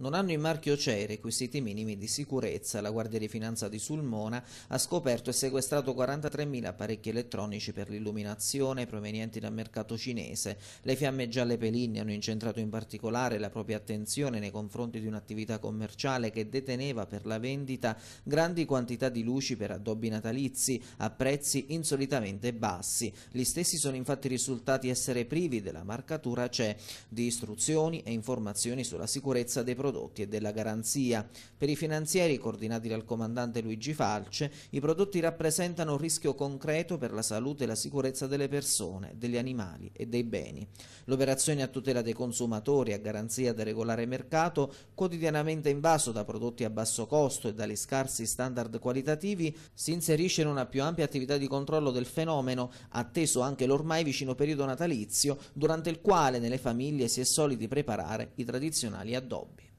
non hanno in marchio CE i requisiti minimi di sicurezza. La Guardia di Finanza di Sulmona ha scoperto e sequestrato 43.000 apparecchi elettronici per l'illuminazione provenienti dal mercato cinese. Le fiamme gialle peline hanno incentrato in particolare la propria attenzione nei confronti di un'attività commerciale che deteneva per la vendita grandi quantità di luci per addobbi natalizi a prezzi insolitamente bassi. Gli stessi sono infatti risultati essere privi della marcatura CE cioè di istruzioni e informazioni sulla sicurezza dei prodotti prodotti e della garanzia. Per i finanzieri, coordinati dal comandante Luigi Falce, i prodotti rappresentano un rischio concreto per la salute e la sicurezza delle persone, degli animali e dei beni. L'operazione a tutela dei consumatori, a garanzia del regolare mercato, quotidianamente invaso da prodotti a basso costo e dagli scarsi standard qualitativi, si inserisce in una più ampia attività di controllo del fenomeno, atteso anche l'ormai vicino periodo natalizio, durante il quale nelle famiglie si è soliti preparare i tradizionali addobbi.